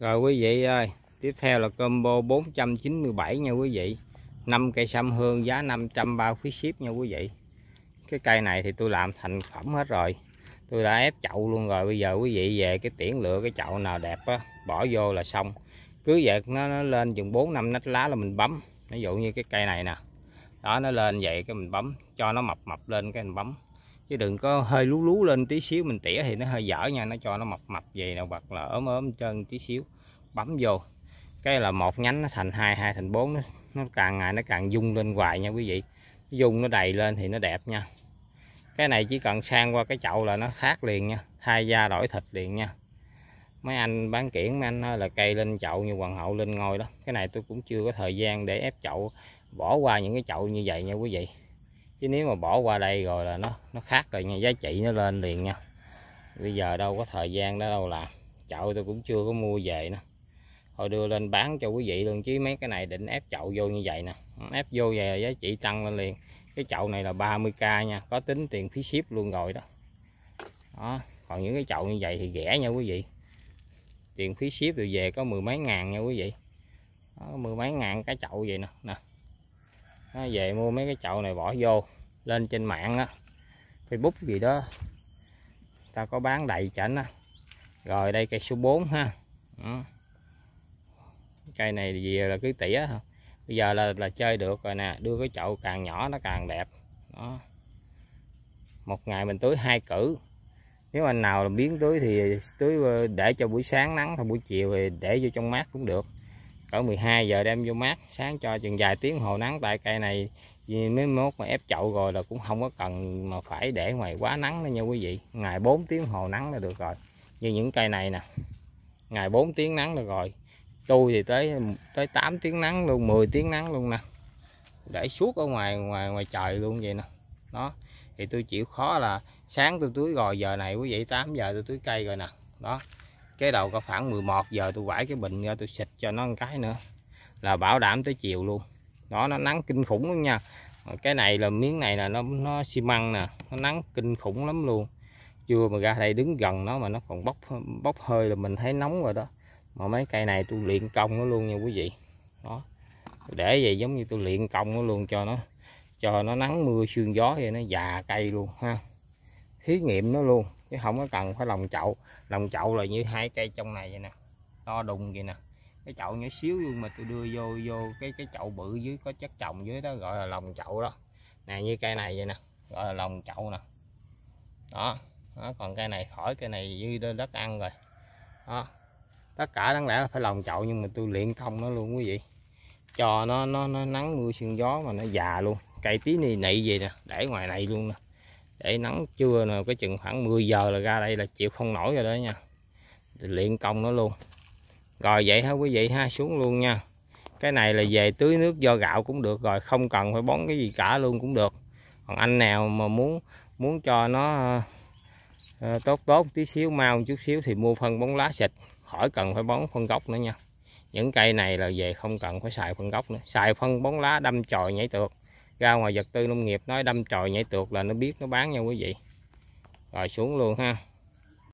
rồi quý vị ơi tiếp theo là combo 497 nha quý vị 5 cây sâm hương giá 500 bao phí ship nha quý vị cái cây này thì tôi làm thành phẩm hết rồi tôi đã ép chậu luôn rồi bây giờ quý vị về cái tiễn lựa cái chậu nào đẹp á bỏ vô là xong cứ vậy nó, nó lên chừng 4 năm nách lá là mình bấm ví dụ như cái cây này nè đó nó lên vậy cái mình bấm cho nó mập mập lên cái mình bấm chứ đừng có hơi lú lú lên tí xíu mình tỉa thì nó hơi dở nha nó cho nó mập mập vậy nào bật là ốm ốm chân tí xíu bấm vô cái là một nhánh nó thành hai hai thành bốn nó, nó càng ngày nó càng dung lên hoài nha quý vị dung nó đầy lên thì nó đẹp nha cái này chỉ cần sang qua cái chậu là nó khác liền nha thay da đổi thịt liền nha mấy anh bán kiển mấy anh nói là cây lên chậu như hoàng hậu lên ngôi đó cái này tôi cũng chưa có thời gian để ép chậu bỏ qua những cái chậu như vậy nha quý vị chứ nếu mà bỏ qua đây rồi là nó nó khác rồi nha giá trị nó lên liền nha bây giờ đâu có thời gian đó đâu làm chậu tôi cũng chưa có mua về nữa thôi đưa lên bán cho quý vị luôn chứ mấy cái này định ép chậu vô như vậy nè ép vô về giá trị tăng lên liền cái chậu này là 30k nha có tính tiền phí ship luôn rồi đó đó còn những cái chậu như vậy thì rẻ nha quý vị tiền phí ship rồi về có mười mấy ngàn nha quý vị đó, mười mấy ngàn cái chậu vậy nè nè nó về mua mấy cái chậu này bỏ vô lên trên mạng á facebook gì đó ta có bán đầy chảnh á rồi đây cây số 4 ha cây này gì là cứ tỉa bây giờ là là chơi được rồi nè đưa cái chậu càng nhỏ nó càng đẹp đó một ngày mình tưới hai cử nếu anh nào làm biến tưới thì tưới ờ, để cho buổi sáng nắng hoặc buổi chiều thì để vô trong mát cũng được cỡ 12 giờ đem vô mát sáng cho chừng vài tiếng hồ nắng tại cây này vì nếu mốt mà ép chậu rồi là cũng không có cần mà phải để ngoài quá nắng nữa nha quý vị ngày 4 tiếng hồ nắng là được rồi như những cây này nè ngày 4 tiếng nắng là rồi tôi thì tới tới 8 tiếng nắng luôn 10 tiếng nắng luôn nè để suốt ở ngoài ngoài ngoài trời luôn vậy nè đó thì tôi chịu khó là sáng tôi tưới rồi giờ này quý vị 8 giờ tôi tưới cây rồi nè đó cái đầu có khoảng 11 giờ tôi vải cái bình ra tôi xịt cho nó một cái nữa là bảo đảm tới chiều luôn đó nó nắng kinh khủng luôn nha cái này là miếng này là nó nó xi măng nè nó nắng kinh khủng lắm luôn chưa mà ra đây đứng gần nó mà nó còn bốc bốc hơi là mình thấy nóng rồi đó mà mấy cây này tôi luyện công nó luôn nha quý vị đó để vậy giống như tôi luyện công nó luôn cho nó cho nó nắng mưa sương gió thì nó già cây luôn ha thí nghiệm nó luôn chứ không có cần phải lòng chậu lòng chậu là như hai cây trong này vậy nè to đùng vậy nè cái chậu nhỏ xíu luôn mà tôi đưa vô vô cái cái chậu bự dưới có chất trồng dưới đó gọi là lồng chậu đó này như cây này vậy nè gọi là lồng chậu nè đó, đó còn cây này khỏi cây này dư đất ăn rồi đó tất cả đáng lẽ là phải lồng chậu nhưng mà tôi luyện công nó luôn quý vị cho nó nó nó nắng mưa sương gió mà nó già luôn cây tí này nị gì nè để ngoài này luôn nè để nắng trưa nè cái chừng khoảng 10 giờ là ra đây là chịu không nổi rồi đó nha luyện công nó luôn rồi vậy thôi quý vị ha xuống luôn nha cái này là về tưới nước do gạo cũng được rồi không cần phải bón cái gì cả luôn cũng được còn anh nào mà muốn muốn cho nó ờ, tốt tốt tí xíu mau chút xíu thì mua phân bón lá xịt khỏi cần phải bón phân gốc nữa nha những cây này là về không cần phải xài phân gốc nữa xài phân bón lá đâm chồi nhảy tược ra ngoài vật tư nông nghiệp nói đâm chồi nhảy tược là nó biết nó bán nha quý vị rồi xuống luôn ha